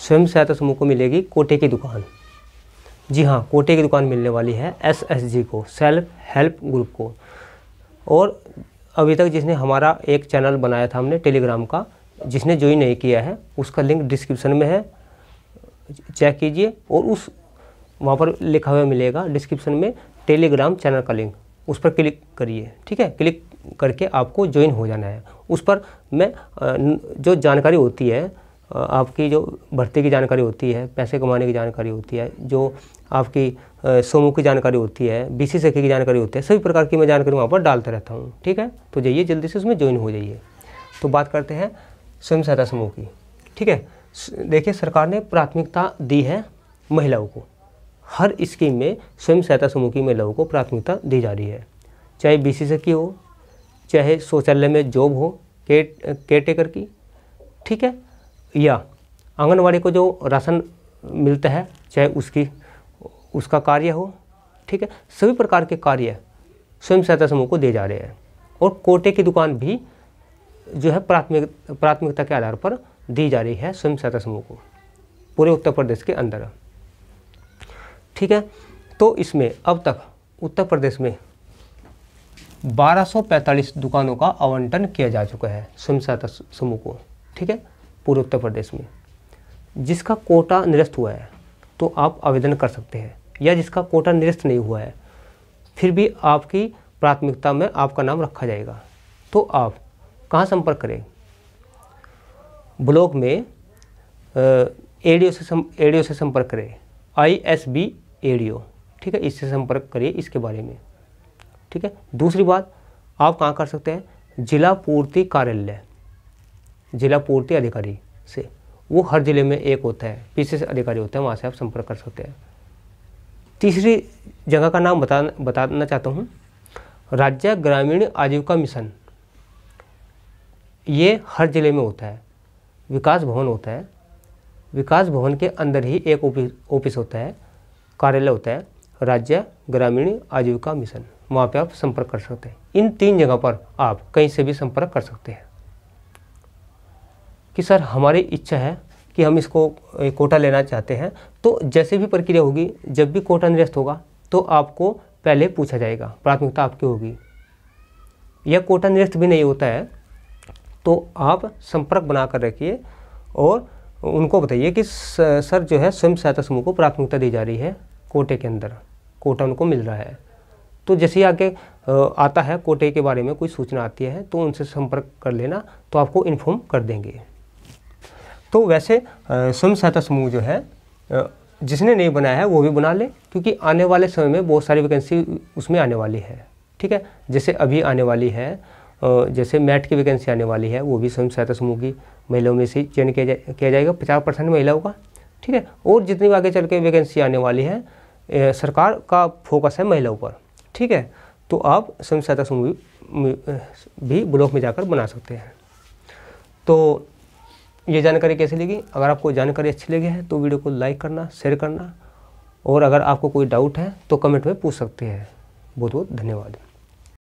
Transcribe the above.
स्वयं सहायता समूह को मिलेगी कोटे की दुकान जी हाँ कोटे की दुकान मिलने वाली है एस एस जी को सेल्फ हेल्प ग्रुप को और अभी तक जिसने हमारा एक चैनल बनाया था हमने टेलीग्राम का जिसने ज्वाइन नहीं किया है उसका लिंक डिस्क्रिप्शन में है चेक कीजिए और उस वहाँ पर लिखा हुआ मिलेगा डिस्क्रिप्शन में टेलीग्राम चैनल का लिंक उस पर क्लिक करिए ठीक है क्लिक करके आपको ज्वाइन हो जाना है उस पर मैं जो जानकारी होती है आपकी जो भर्ती की जानकारी होती है पैसे कमाने की जानकारी होती है जो आपकी सोमो की जानकारी होती है बी सी की जानकारी होती है सभी प्रकार की मैं जानकारी वहाँ पर डालता रहता हूँ ठीक है तो जाइए जल्दी से उसमें ज्वाइन हो जाइए तो बात करते हैं स्वयं सहायता समूह की ठीक है देखिए सरकार ने प्राथमिकता दी है महिलाओं को हर स्कीम में स्वयं सहायता समूह की महिलाओं को प्राथमिकता दी जा रही है चाहे बी सी की हो चाहे शौचालय में जॉब हो केट केयर टेकर की ठीक है या आंगनवाड़ी को जो राशन मिलता है चाहे उसकी उसका कार्य हो ठीक है सभी प्रकार के कार्य स्वयं सहायता समूह को दिए जा रहे हैं और कोटे की दुकान भी जो है प्राथमिक प्राथमिकता के आधार पर दी जा रही है स्वयं सहायता समूह को पूरे उत्तर प्रदेश के अंदर ठीक है तो इसमें अब तक उत्तर प्रदेश में 1245 दुकानों का आवंटन किया जा चुका है स्वयं सहायता समूह को ठीक है पूरे उत्तर प्रदेश में जिसका कोटा निरस्त हुआ है तो आप आवेदन कर सकते हैं या जिसका कोटा निरस्त नहीं हुआ है फिर भी आपकी प्राथमिकता में आपका नाम रखा जाएगा तो आप कहाँ संपर्क करें ब्लॉक में एडीओ से सम एडीओ से संपर्क करें आई एस बी एडीओ ठीक है इससे संपर्क करिए इसके बारे में ठीक है दूसरी बात आप कहाँ कर सकते हैं जिला पूर्ति कार्यालय जिला पूर्ति अधिकारी से वो हर ज़िले में एक होता है पीसीएस अधिकारी होता है वहाँ से आप संपर्क कर सकते हैं तीसरी जगह का नाम बता बताना चाहता हूँ राज्य ग्रामीण आजीविका मिशन ये हर ज़िले में होता है विकास भवन होता है विकास भवन के अंदर ही एक ऑफिस ऑफिस होता है कार्यालय होता है राज्य ग्रामीण आजीविका मिशन वहाँ पे आप संपर्क कर सकते हैं इन तीन जगह पर आप कहीं से भी संपर्क कर सकते हैं कि सर हमारी इच्छा है कि हम इसको कोटा लेना चाहते हैं तो जैसे भी प्रक्रिया होगी जब भी कोटा निरस्त होगा तो आपको पहले पूछा जाएगा प्राथमिकता आपकी होगी या कोटा निरस्त भी नहीं होता है तो आप संपर्क बना कर रखिए और उनको बताइए कि सर जो है स्वयं सहायता समूह को प्राथमिकता दी जा रही है कोटे के अंदर कोटा उनको मिल रहा है तो जैसे ही आगे आता है कोटे के बारे में कोई सूचना आती है तो उनसे संपर्क कर लेना तो आपको इन्फॉर्म कर देंगे तो वैसे स्वयं सहायता समूह जो है जिसने नहीं बनाया है वो भी बना ले क्योंकि आने वाले समय में बहुत सारी वैकेंसी उसमें आने वाली है ठीक है जैसे अभी आने वाली है जैसे मैट की वैकेंसी आने वाली है वो भी स्वयं सहायता समूह की महिलाओं में से चयन किया जा, किया जाएगा पचास परसेंट महिलाओं का ठीक है और जितनी आगे चल के वैकेंसी आने वाली है ए, सरकार का फोकस है महिलाओं पर ठीक है तो आप स्वयं सहायता समूह भी ब्लॉक में जाकर बना सकते हैं तो ये जानकारी कैसी लगी अगर आपको जानकारी अच्छी लगी है तो वीडियो को लाइक करना शेयर करना और अगर आपको कोई डाउट है तो कमेंट में पूछ सकते हैं बहुत बहुत धन्यवाद